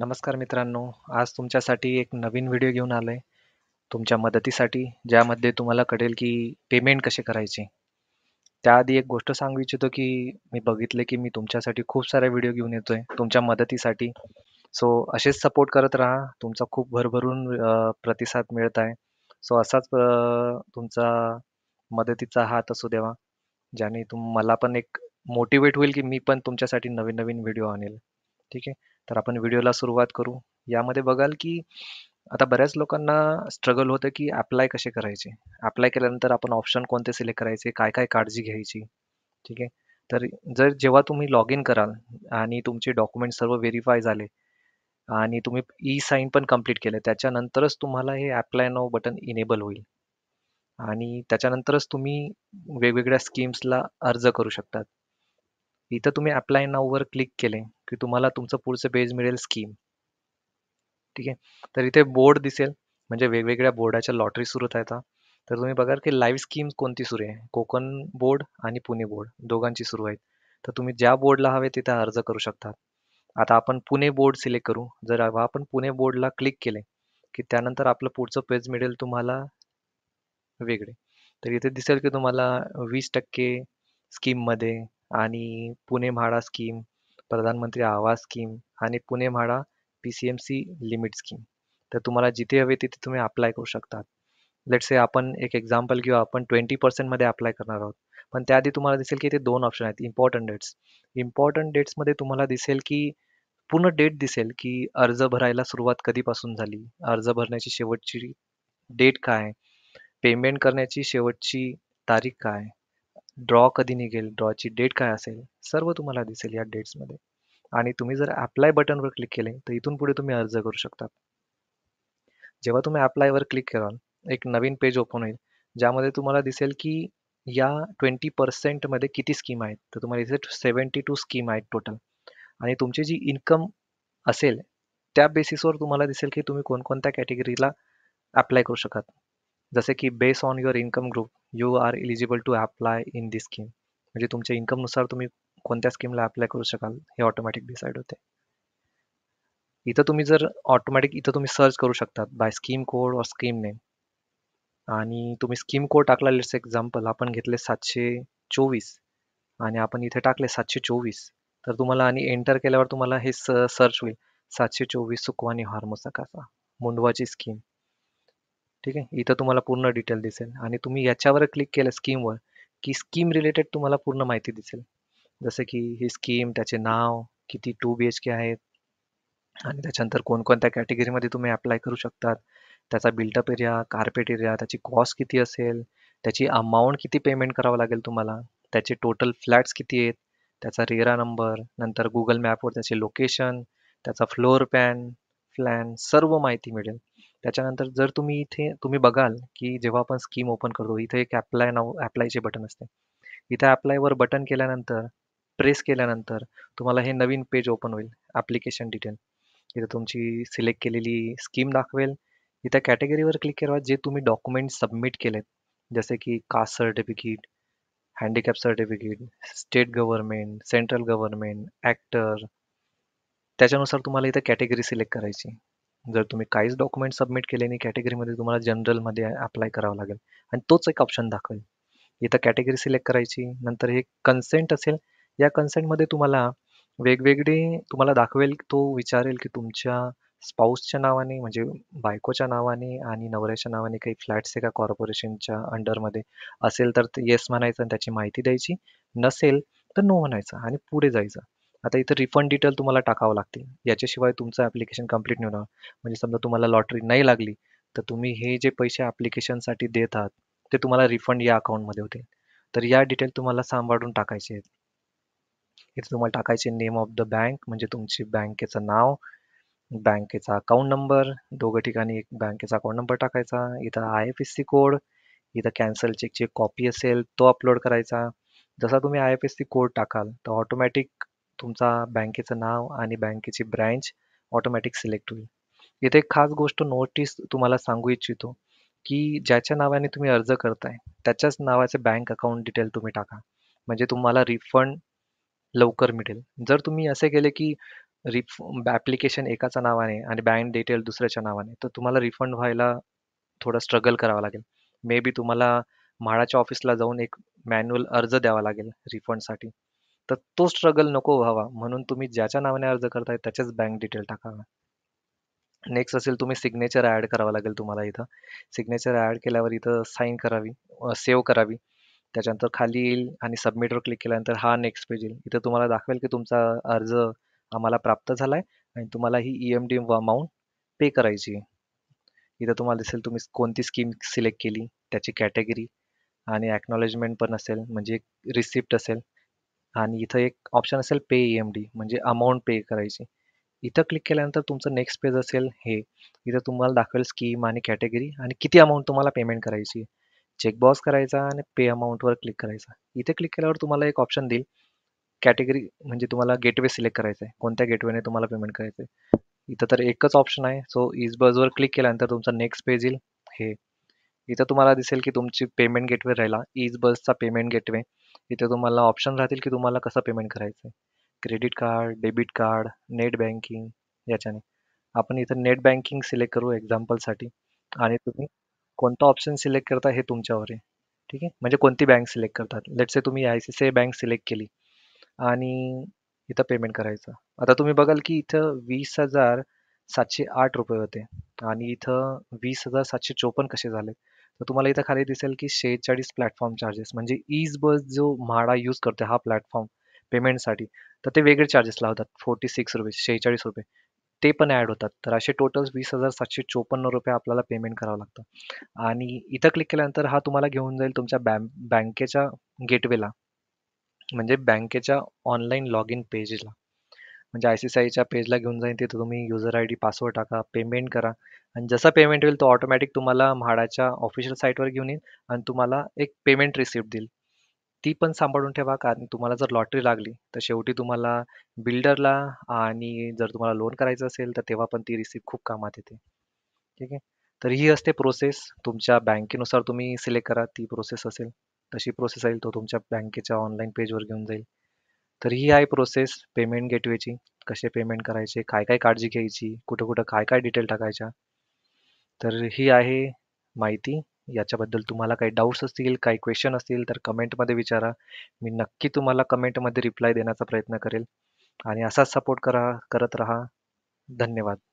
नमस्कार मित्रांनो आज तुमच्यासाठी एक नवीन व्हिडिओ घेऊन आलो आहे तुमच्या मदतीसाठी ज्यामध्ये तुम्हाला कळेल की पेमेंट कसे करायचे त्याआधी एक गोष्ट सांगू इच्छितो की मी बघितले की मी तुमच्यासाठी खूप सारे व्हिडिओ घेऊन येतो आहे तुमच्या मदतीसाठी सो असेच सपोर्ट करत राहा तुमचा खूप भरभरून प्रतिसाद मिळत आहे सो असाच तुमचा मदतीचा हात असू द्यावा ज्याने तुम मला पण एक मोटिवेट होईल की मी पण तुमच्यासाठी नवीन नवीन व्हिडिओ आणेल ठीक आहे तर आपण व्हिडिओला सुरुवात करू यामध्ये बघाल की आता बऱ्याच लोकांना स्ट्रगल होतं की अप्लाय कसे करायचे अप्लाय केल्यानंतर आपण ऑप्शन कोणते सिलेक्ट करायचे काय काय काळजी घ्यायची ठीक आहे तर जर जेव्हा तुम्ही लॉग इन कराल आणि तुमचे डॉक्युमेंट सर्व व्हेरीफाय झाले आणि तुम्ही ई साईन पण कम्प्लीट केलं त्याच्यानंतरच तुम्हाला हे अप्लाय नो बटन इनेबल होईल आणि त्याच्यानंतरच तुम्ही वेगवेगळ्या स्कीम्सला अर्ज करू शकतात इथं तुम्ही अप्लाय नाववर क्लिक केले की तुम्हाला तुमचं पुढचं पेज मिळेल स्कीम ठीक आहे तर इथे बोर्ड दिसेल म्हणजे वेगवेगळ्या बोर्डाच्या लॉटरी सुरू आहेत तर तुम्ही बघाल की लाईव्ह स्कीम कोणती सुरू आहे कोकण बोर्ड आणि पुणे बोर्ड दोघांची सुरू आहेत तर तुम्ही ज्या बोर्डला हवे तिथे अर्ज करू शकता आता आपण पुणे बोर्ड सिलेक्ट करू जर आपण पुणे बोर्डला क्लिक केले की त्यानंतर आपलं पुढचं पेज मिळेल तुम्हाला वेगळे तर इथे दिसेल की तुम्हाला वीस टक्के स्कीममध्ये आणि पुणे म्हाडा स्कीम प्रधानमंत्री आवास स्कीम आणि Pune MHADA P C M C limit scheme तर तुम्हाला जिथे हवे तिथे तुम्ही अप्लाय करू शकता लेट से आपण एक एक्झाम्पल घेऊ आपण ट्वेंटी पर्सेंटमध्ये अप्लाय करणार आहोत पण त्याआधी तुम्हाला दिसेल की इथे दोन ऑप्शन आहेत इम्पॉर्टंट डेट्स इम्पॉर्टंट डेट्समध्ये तुम्हाला दिसेल की पूर्ण डेट दिसेल की अर्ज भरायला सुरुवात कधीपासून झाली अर्ज भरण्याची शेवटची डेट काय पेमेंट करण्याची शेवटची तारीख काय ड्रॉ कधी निघेल ड्रॉची डेट काय असेल सर्व तुम्हाला दिसेल या डेट्समध्ये आणि तुम्ही जर अप्लाय बटनवर क्लिक केले तर इथून पुढे तुम्ही अर्ज करू शकता जेव्हा तुम्ही अप्लायवर क्लिक कराल एक नवीन पेज ओपन होईल ज्यामध्ये तुम्हाला दिसेल की या ट्वेंटी पर्सेंटमध्ये किती स्कीम आहेत तर तुम्हाला इथे सेवन्टी टू स्कीम आहेत टोटल आणि तुमची जी इन्कम असेल त्या बेसिसवर तुम्हाला दिसेल की तुम्ही कोणकोणत्या कॅटेगरीला अप्लाय करू शकत जसे की base on your income group you are eligible to apply in this scheme म्हणजे तुमच्या इन्कमनुसार तुम्ही कोणत्या स्कीमला अप्लाय करू शकाल हे ऑटोमॅटिक डिसाईड होते इथं तुम्ही जर ऑटोमॅटिक इथं तुम्ही सर्च करू शकता by scheme code or scheme name आणि तुम्ही स्कीम कोड टाकला लेट्स एक्झाम्पल आपण घेतले सातशे चोवीस आणि आपण इथे टाकले सातशे चोवीस तर तुम्हाला आणि एंटर केल्यावर तुम्हाला हे सर्च होईल सातशे चोवीस सुकवानी हार्मोसा मुंडवाची स्कीम ठीक आहे इथं तुम्हाला पूर्ण डिटेल दिसेल आणि तुम्ही याच्यावर क्लिक केलं स्कीमवर की स्कीम रिलेटेड तुम्हाला पूर्ण माहिती दिसेल जसं की ही स्कीम त्याचे नाव किती टू बी एच के आहेत आणि त्याच्यानंतर कोणकोणत्या कॅटेगरीमध्ये तुम्ही अप्लाय करू शकतात त्याचा बिल्टअप एरिया कार्पेट एरिया त्याची कॉस्ट किती असेल त्याची अमाऊंट किती पेमेंट करावं लागेल तुम्हाला त्याचे टोटल फ्लॅट्स किती आहेत त्याचा रेरा नंबर नंतर गुगल मॅपवर त्याचे लोकेशन त्याचा फ्लोअर पॅन प्लॅन सर्व माहिती मिळेल त्याच्यानंतर जर तुम्ही इथे तुम्ही बघाल की जेव्हा आपण स्कीम ओपन करतो इथे एक ॲप्लाय नाव ॲप्लायचे बटन असते इथे ॲप्लायवर बटन केल्यानंतर प्रेस केल्यानंतर तुम्हाला हे नवीन पेज ओपन होईल ॲप्लिकेशन डिटेल इथे तुमची सिलेक्ट केलेली स्कीम दाखवेल इथे कॅटेगरीवर क्लिक करा जे तुम्ही डॉक्युमेंट सबमिट केलेत जसे की caste certificate handicap certificate state government central government ॲक्टर त्याच्यानुसार तुम्हाला इथे कॅटेगरी सिलेक्ट करायची जर तुम्ही काहीच डॉक्युमेंट सबमिट केले नाही कॅटेगरीमध्ये तुम्हाला जनरलमध्ये अप्लाय करावं लागेल आणि तोच एक ऑप्शन दाखवेल इथं कॅटेगरी सिलेक्ट करायची नंतर हे कन्सेंट असेल या कन्सेंटमध्ये तुम्हाला वेगवेगळे तुम्हाला दाखवेल तो विचारेल की तुमच्या स्पाऊसच्या नावाने म्हणजे बायकोच्या नावाने आणि नवऱ्याच्या नावाने काही फ्लॅट्स आहे का कॉर्पोरेशनच्या अंडरमध्ये असेल तर येस म्हणायचं आणि त्याची माहिती द्यायची नसेल तर नो म्हणायचं आणि पुढे जायचं आता इथं रिफंड डिटेल तुम्हाला टाकावं लागते याच्याशिवाय तुमचं ॲप्लिकेशन कम्प्लीट नाही होणार म्हणजे समजा तुम्हाला लॉटरी नाही लागली तर तुम्ही हे जे पैसे ॲप्लिकेशनसाठी देत आहात ते तुम्हाला रिफंड या अकाउंटमध्ये होते तर या डिटेल तुम्हाला सांभाळून टाकायचे आहेत इथे तुम्हाला टाकायचे नेम ऑफ द बँक म्हणजे तुमची बँकेचं नाव बँकेचा अकाउंट नंबर दोघं ठिकाणी एक बँकेचा अकाउंट नंबर टाकायचा इथं I F S C code इथं कॅन्सल चेकची कॉपी असेल तो अपलोड करायचा जसा तुम्ही I F S C code टाकाल तर ऑटोमॅटिक तुमचा बँकेचं नाव आणि बँकेची ब्रँच ऑटोमॅटिक सिलेक्ट होईल इथे एक खास गोष्ट नोटीस तुम्हाला सांगू इच्छितो की ज्याच्या नावाने तुम्ही अर्ज करताय त्याच्याच नावाचे बँक अकाउंट डिटेल तुम्ही टाका म्हणजे तुम्हाला रिफंड लवकर मिळेल जर तुम्ही असे केले की रिफ ॲप्लिकेशन एकाच्या नावाने आणि बँक डिटेल दुसऱ्याच्या नावाने तर तुम्हाला रिफंड व्हायला थोडं स्ट्रगल करावा लागेल मे बी तुम्हाला म्हाडाच्या ऑफिसला जाऊन एक मॅन्युअल अर्ज द्यावा लागेल रिफंडसाठी तर तो स्ट्रगल नको व्हावा म्हणून तुम्ही ज्याच्या नावाने अर्ज करताय त्याच्याच बँक डिटेल टाकावा नेक्स्ट असेल तुम्ही सिग्नेचर ॲड करावं लागेल तुम्हाला इथं सिग्नेचर ॲड केल्यावर इथं साईन करावी सेव्ह करावी त्याच्यानंतर खाली येईल आणि सबमिटवर क्लिक केल्यानंतर हा नेक्स्ट पेज येईल इथं तुम्हाला दाखवेल की तुमचा अर्ज आम्हाला प्राप्त झाला आहे आणि तुम्हाला ही E M D amount pay करायची आहे इथं तुम्हाला दिसेल तुम्ही कोणती स्कीम सिलेक्ट केली त्याची कॅटेगरी आणि ॲक्नॉलेजमेंट पण असेल म्हणजे रिसिप्ट असेल आणि इथं एक ऑप्शन असेल पे डी e म्हणजे अमाऊंट पे करायची इथं क्लिक केल्यानंतर तुमचं नेक्स्ट पेज असेल हे इथं तुम्हाला दाखवेल स्कीम आणि कॅटेगरी आणि किती अमाऊंट तुम्हाला पेमेंट करायची चेकबॉक्स करायचा आणि पे अमाऊंटवर क्लिक करायचा इथे क्लिक केल्यावर तुम्हाला एक ऑप्शन देईल कॅटेगरी म्हणजे तुम्हाला गेटवे सिलेक्ट करायचं आहे कोणत्या गेटवेने तुम्हाला पेमेंट करायचं आहे इथं तर एकच ऑप्शन आहे सो इजबजवर क्लिक केल्यानंतर तुमचा नेक्स्ट पेज येईल हे इथं तुम्हाला दिसेल की तुमची पेमेंट गेटवे राहिला इज बसचा पेमेंट गेटवे इथे तुम्हाला ऑप्शन राहतील की तुम्हाला कसं पेमेंट करायचं आहे credit card debit card net banking याच्याने आपण इथं नेट बँकिंग सिलेक्ट करू एक्झाम्पलसाठी आणि तुम्ही कोणता ऑप्शन सिलेक्ट करता हे तुमच्यावर आहे ठीक आहे म्हणजे कोणती बँक सिलेक्ट करतात से तुम्ही I C C I bank select केली आणि इथं पेमेंट करायचं आता तुम्ही बघाल की इथं वीस हजार सातशे आठ रुपये होते आणि इथं वीस हजार सातशे चोपन्न कसे झाले तर तुम्हाला इथं खाली दिसेल की शेहेचाळीस प्लॅटफॉर्म चार्जेस म्हणजे ईज बस जो म्हाडा यूज करते हा प्लॅटफॉर्म पेमेंटसाठी तर ते वेगळे चार्जेस लावतात फोर्टी सिक्स रुपये शेहेचाळीस रुपये ते पण ॲड होतात तर असे टोटल वीस हजार सातशे चोपन्न रुपये आपल्याला पेमेंट करावं लागतं आणि इथं क्लिक केल्यानंतर हा तुम्हाला घेऊन जाईल तुमच्या बँक बँकेच्या गेटवेला म्हणजे बँकेच्या ऑनलाईन लॉग इन पेजला म्हणजे आय सी सी आयच्या पेजला घेऊन जाईन तिथं तुम्ही युजर आय डी पासवर्ड टाका पेमेंट करा आणि जसा पेमेंट होईल तो ऑटोमॅटिक तुम्हाला म्हाडाच्या ऑफिशियल साईटवर घेऊन येईल आणि तुम्हाला एक पेमेंट रिसिप्ट देईल ती पण सांभाळून ठेवा कारण तुम्हाला जर लॉटरी लागली तर शेवटी तुम्हाला बिल्डरला आणि जर तुम्हाला लोन करायचं असेल तर तेव्हा पण ती रिसिप्ट खूप कामात येते ठीक आहे तर ही असते प्रोसेस तुमच्या बँकेनुसार तुम्ही सिलेक्ट करा ती प्रोसेस असेल तशी प्रोसेस येईल तो तुमच्या बँकेच्या ऑनलाईन पेजवर घेऊन जाईल तर ही आहे प्रोसेस पेमेंट गेटवेची कसे पेमेंट करायचे काय काय काळजी घ्यायची कुठं कुठं काय काय डिटेल टाकायच्या तर ही आहे माहिती याच्याबद्दल तुम्हाला काही डाऊट्स असतील काही क्वेश्चन असतील तर कमेंटमध्ये विचारा मी नक्की तुम्हाला कमेंटमध्ये रिप्लाय देण्याचा प्रयत्न करेल आणि असाच सपोर्ट करा करत राहा धन्यवाद